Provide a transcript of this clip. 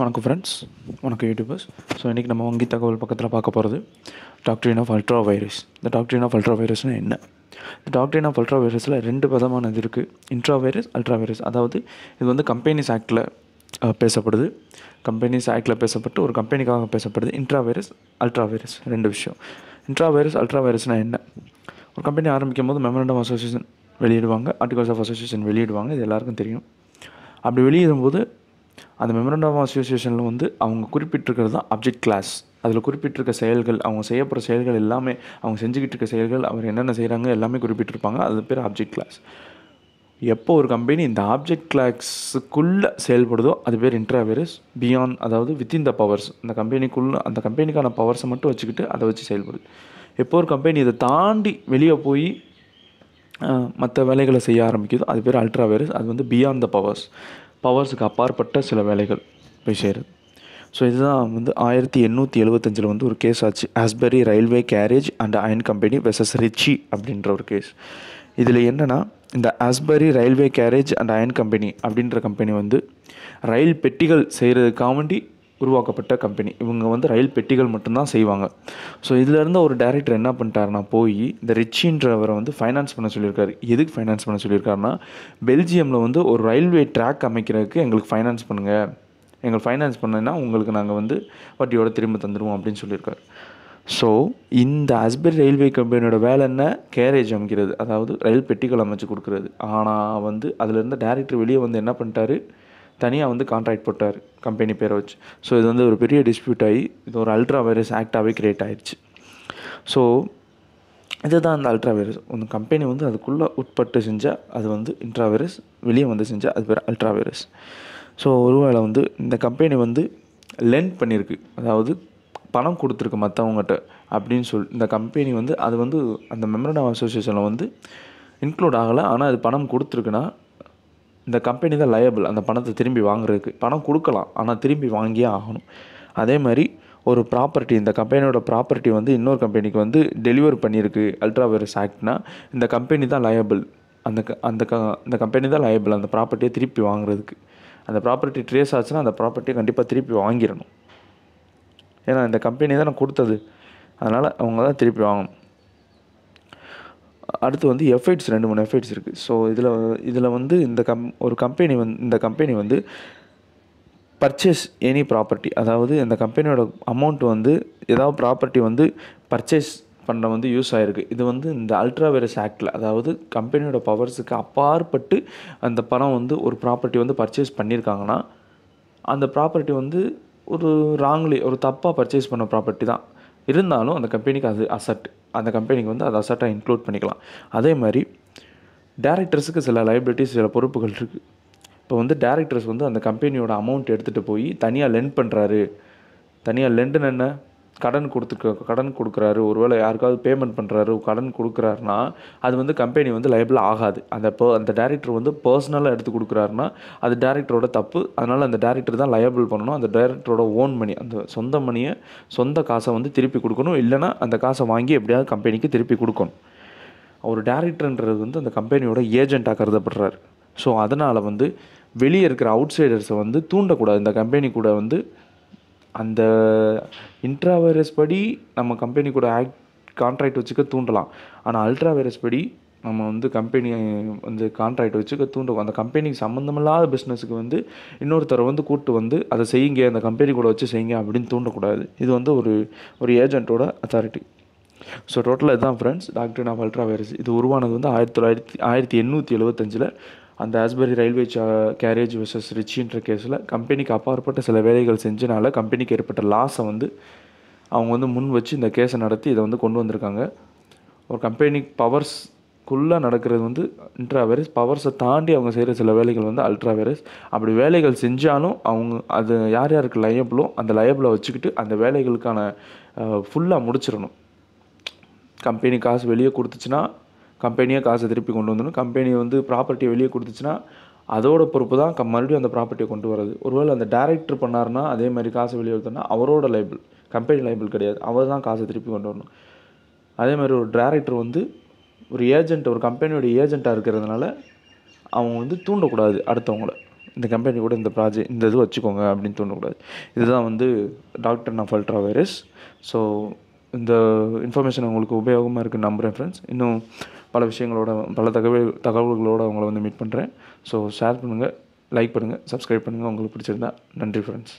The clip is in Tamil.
வணக்கம் ஃப்ரெண்ட்ஸ் வணக்கம் யூடியூபர்ஸ் ஸோ இன்றைக்கி நம்ம வங்கி தகவல் பக்கத்தில் பார்க்க போகிறது டாக்டரின் ஆஃப் அல்ட்ரா வைரஸ் இந்த டாக்டரின் ஆஃப் அல்ட்ரா வைரஸ்னால் என்ன இந்த டாக்டரின் ஆஃப் அல்ட்ரா வைரஸில் ரெண்டு விதமான இது இருக்குது இன்ட்ரா வைரஸ் அல்ட்ரா வைரஸ் அதாவது இது வந்து கம்பெனிஸ் ஆக்டில் பேசப்படுது கம்பெனிஸ் ஆக்டில் பேசப்பட்டு ஒரு கம்பெனிக்காக பேசப்படுது இன்ட்ரா வைரஸ் அல்ட்ரா வைரஸ் ரெண்டு விஷயம் இன்ட்ரா வைரஸ் அல்ட்ரா வைரஸ்னால் என்ன ஒரு கம்பெனி ஆரம்பிக்கும் போது மெமரண்டம் அசோசியேஷன் வெளியிடுவாங்க ஆர்டிகல்ஸ் ஆஃப் அசோசியேஷன் வெளியிடுவாங்க இது எல்லாருக்கும் தெரியும் அப்படி வெளியிடும்போது அந்த மெமரண்டம் அசோசியேஷனில் வந்து அவங்க குறிப்பிட்டிருக்கிறது தான் அப்ஜெக்ட் கிளாஸ் அதில் குறிப்பிட்டிருக்க செயல்கள் அவங்க செய்யப்படுற செயல்கள் எல்லாமே அவங்க செஞ்சுக்கிட்டு இருக்க செயல்கள் அவர் என்னென்ன செய்கிறாங்க எல்லாமே குறிப்பிட்டிருப்பாங்க அது பேர் ஆப்ஜெக்ட் கிளாஸ் எப்போ ஒரு கம்பெனி இந்த ஆப்ஜெக்ட் கிளாக்ஸுக்குள்ளே செயல்படுதோ அது பேர் இன்ட்ராவேரஸ் பியாண்ட் அதாவது வித்தின் த பவர்ஸ் அந்த கம்பெனிக்குள்ளே அந்த கம்பெனிக்கான பவர்ஸை மட்டும் வச்சுக்கிட்டு அதை வச்சு செயல்படுது எப்போ ஒரு கம்பெனி இதை தாண்டி வெளியே போய் மற்ற வேலைகளை செய்ய ஆரம்பிக்குதோ அது பேர் அல்ட்ரா வைரஸ் அது வந்து பியாண்ட் த பவர்ஸ் பவர்ஸுக்கு அப்பாற்பட்ட சில வேலைகள் போய் சேருது ஸோ இதுதான் வந்து ஆயிரத்தி எண்ணூற்றி எழுபத்தஞ்சில் வந்து ஒரு கேஸ் ஆச்சு Ashbury railway carriage and iron company versus Riche அப்படின்ற ஒரு கேஸ் இதில் என்னென்னா இந்த Ashbury railway carriage and iron company அப்படின்ற கம்பெனி வந்து ரயில் பெட்டிகள் செய்கிறதுக்காக வேண்டி உருவாக்கப்பட்ட கம்பெனி இவங்க வந்து ரயில் பெட்டிகள் மட்டும்தான் செய்வாங்க ஸோ இதிலேருந்து ஒரு டேரக்டர் என்ன பண்ணிட்டாருனா போய் இந்த ரிச்சின்றவரை வந்து ஃபைனான்ஸ் பண்ண சொல்லியிருக்காரு எதுக்கு ஃபைனான்ஸ் பண்ண சொல்லியிருக்காருன்னா பெல்ஜியமில் வந்து ஒரு ரயில்வே ட்ராக் அமைக்கிறதுக்கு எங்களுக்கு ஃபைனான்ஸ் பண்ணுங்கள் எங்களுக்கு ஃபைனான்ஸ் பண்ணால் உங்களுக்கு நாங்கள் வந்து வட்டியோட திரும்ப தந்துடுவோம் அப்படின்னு சொல்லியிருக்காரு ஸோ இந்த அஸ்பெர் ரயில்வே கம்பெனியோட வேலை என்ன கேரேஜ் அமைக்கிறது அதாவது ரயில் பெட்டிகள் அமைச்சு கொடுக்குறது ஆனால் வந்து அதிலிருந்து டேரக்டர் வெளியே வந்து என்ன பண்ணிட்டாரு தனியாக வந்து கான்ட்ராக்ட் போட்டார் கம்பெனி பேரை வச்சு ஸோ இது வந்து ஒரு பெரிய டிஸ்பியூட் ஆகி இது ஒரு அல்ட்ரா வைரஸ் ஆக்டாகவே க்ரியேட் ஆயிடுச்சு ஸோ இதுதான் அந்த அல்ட்ரா வைரஸ் ஒன்று கம்பெனி வந்து அதுக்குள்ளே உட்பட்டு செஞ்சால் அது வந்து இன்ட்ரா வைரஸ் வெளியே வந்து செஞ்சால் அது பேர் அல்ட்ரா வைரஸ் ஸோ ஒருவேளை வந்து இந்த கம்பெனி வந்து லென்ட் பண்ணியிருக்கு அதாவது பணம் கொடுத்துருக்கு மற்றவங்ககிட்ட அப்படின்னு சொல்லி இந்த கம்பெனி வந்து அது வந்து அந்த மெமரண்டம் அசோசியேஷனில் வந்து இன்க்ளூட் ஆகலை ஆனால் அது பணம் கொடுத்துருக்குன்னா இந்த கம்பெனி தான் லயபிள் அந்த பணத்தை திரும்பி வாங்குறதுக்கு பணம் கொடுக்கலாம் ஆனால் திரும்பி வாங்கியே ஆகணும் அதே மாதிரி ஒரு ப்ராப்பர்ட்டி இந்த கம்பெனியோட ப்ராப்பர்ட்டி வந்து இன்னொரு கம்பெனிக்கு வந்து டெலிவர் பண்ணியிருக்கு அல்ட்ரா வைரஸ் ஆக்ட்னா இந்த கம்பெனி தான் லயபிள் அந்த க அந்த க அந்த கம்பெனி தான் லயபிள் அந்த ப்ராப்பர்ட்டியை திருப்பி வாங்குறதுக்கு அந்த ப்ராப்பர்ட்டி ட்ரேஸ் ஆச்சுன்னா அந்த ப்ராப்பர்ட்டியை கண்டிப்பாக திருப்பி வாங்கிடணும் ஏன்னா இந்த கம்பெனி தான் நான் கொடுத்தது அதனால் அவங்க தான் திருப்பி வாங்கணும் அடுத்து வந்து எஃபைட்ஸ் ரெண்டு மூணு எஃபைட்ஸ் இருக்குது ஸோ இதில் இதில் வந்து இந்த கம் ஒரு கம்பெனி வந் இந்த கம்பெனி வந்து பர்ச்சேஸ் எனி ப்ராப்பர்ட்டி அதாவது இந்த கம்பெனியோட அமௌண்ட் வந்து ஏதாவது ப்ராப்பர்ட்டி வந்து பர்ச்சேஸ் பண்ணுற வந்து யூஸ் ஆகிருக்கு இது வந்து இந்த அல்ட்ரா வைரஸ் ஆக்டில் அதாவது கம்பெனியோட பவர்ஸுக்கு அப்பாற்பட்டு அந்த பணம் வந்து ஒரு ப்ராப்பர்ட்டி வந்து பர்ச்சேஸ் பண்ணியிருக்காங்கன்னா அந்த ப்ராப்பர்ட்டி வந்து ஒரு ராங்லி ஒரு தப்பாக பர்ச்சேஸ் பண்ண ப்ராப்பர்ட்டி தான் இருந்தாலும் அந்த கம்பெனிக்கு அது அசட் அந்த கம்பெனிக்கு வந்து அது அசட்டாக இன்க்ளூட் பண்ணிக்கலாம் அதே மாதிரி டேரக்டர்ஸுக்கு சில லைபிலிட்டிஸ் சில பொறுப்புகள் இருக்குது இப்போ வந்து டேரக்டர்ஸ் வந்து அந்த கம்பெனியோட அமௌண்ட் எடுத்துகிட்டு போய் தனியாக லெண்ட் பண்ணுறாரு தனியாக லெண்டுன்னு என்ன கடன் கொடுத்துருக்க கடன் கொடுக்குறாரு ஒருவேளை யாருக்காவது பேமெண்ட் பண்ணுறாரு கடன் கொடுக்குறாருனா அது வந்து கம்பெனி வந்து லைபிள் ஆகாது அந்த போ அந்த டேரக்டர் வந்து பர்சனலாக எடுத்து கொடுக்குறாருன்னா அது டேரக்டரோட தப்பு அதனால் அந்த டேரக்டர் தான் லயபிள் பண்ணணும் அந்த டேரக்டரோட ஓன் மணி அந்த சொந்த மணியை சொந்த காசை வந்து திருப்பி கொடுக்கணும் இல்லைனா அந்த காசை வாங்கி எப்படியாவது கம்பெனிக்கு திருப்பி கொடுக்கணும் ஒரு டேரக்டர்ன்றது வந்து அந்த கம்பெனியோட ஏஜெண்ட்டாக கருதப்படுறாரு ஸோ அதனால் வந்து வெளியே இருக்கிற அவுட் சைடர்ஸை வந்து தூண்டக்கூடாது இந்த கம்பெனி கூட வந்து அந்த இன்ட்ரா வைரஸ் படி நம்ம கம்பெனி கூட ஆக்ட் கான்ட்ராக்ட் வச்சுக்க தூண்டலாம் ஆனால் அல்ட்ரா வைரஸ் படி நம்ம வந்து கம்பெனி வந்து கான்ட்ராக்ட் வச்சுக்க தூண்டுவோம் அந்த கம்பெனிக்கு சம்மந்தமில்லாத பிஸ்னஸுக்கு வந்து இன்னொருத்தரை வந்து கூப்பிட்டு வந்து அதை செய்யுங்க அந்த கம்பெனி கூட வச்சு செய்யுங்க அப்படின்னு தூண்டக்கூடாது இது வந்து ஒரு ஒரு ஏஜென்ட்டோட அத்தாரிட்டி ஸோ டோட்டலாக இதுதான் friends doctor of ultra vires இது உருவானது வந்து ஆயிரத்தி தொள்ளாயிரத்தி ஆயிரத்தி எண்ணூற்றி எழுபத்தஞ்சில் அந்த ஆஸ்பரி ரயில்வே சா கேரேஜ் விசஸ் ரிச்சின்ற கேஸில் கம்பெனிக்கு அப்பாற்பட்ட சில வேலைகள் செஞ்சனால கம்பெனிக்கு ஏற்பட்ட லாஸை வந்து அவங்க வந்து முன் வச்சு இந்த கேஸை நடத்தி இதை வந்து கொண்டு வந்திருக்காங்க ஒரு கம்பெனி பவர்ஸ்குள்ளே நடக்கிறது வந்து இன்ட்ரா வைரஸ் பவர்ஸை தாண்டி அவங்க செய்கிற சில வேலைகள் வந்து அல்ட்ரா வைரஸ் அப்படி வேலைகள் செஞ்சாலும் அவங்க அது யார் யாருக்கு லயபிளோ அந்த லயபிளை வச்சுக்கிட்டு அந்த வேலைகளுக்கான ஃபுல்லாக முடிச்சிடணும் கம்பெனி காசு வெளியே கொடுத்துச்சுன்னா கம்பெனியாக காசை திருப்பி கொண்டு வந்துடும் கம்பெனி வந்து ப்ராப்பர்ட்டியை வெளியே கொடுத்துச்சுன்னா அதோட பொறுப்பு தான் க மறுபடியும் அந்த ப்ராப்பர்ட்டியை கொண்டு வரது ஒருவேளை அந்த டேரக்டர் பண்ணார்னா அதே மாதிரி காசை வெளியே எடுத்தோன்னா அவரோட லைபிள் கம்பெனி லைபிள் கிடையாது அவர் தான் காசை திருப்பி கொண்டு வரணும் அதே மாதிரி ஒரு டேரக்டர் வந்து ஒரு ஏஜென்ட் ஒரு கம்பெனியோட ஏஜெண்ட்டாக இருக்கிறதுனால அவங்க வந்து தூண்டக்கூடாது அடுத்தவங்கள இந்த கம்பெனி கூட இந்த ப்ராஜெக்ட் இந்த இது வச்சுக்கோங்க அப்படின்னு தோணக்கூடாது இதுதான் வந்து டாக்டர் நான் ஃபல்ட்ரா வைரஸ் ஸோ இந்த இன்ஃபர்மேஷன் உங்களுக்கு உபயோகமாக இருக்குது நம்புகிறேன் ஃப்ரெண்ட்ஸ் இன்னும் பல விஷயங்களோட பல தகவல் தகவல்களோடு அவங்கள வந்து மீட் பண்ணுறேன் ஸோ ஷேர் பண்ணுங்கள் லைக் பண்ணுங்கள் சப்ஸ்கிரைப் பண்ணுங்கள் உங்களுக்கு பிடிச்சிருந்தா நன்றி ஃப்ரெண்ட்ஸ்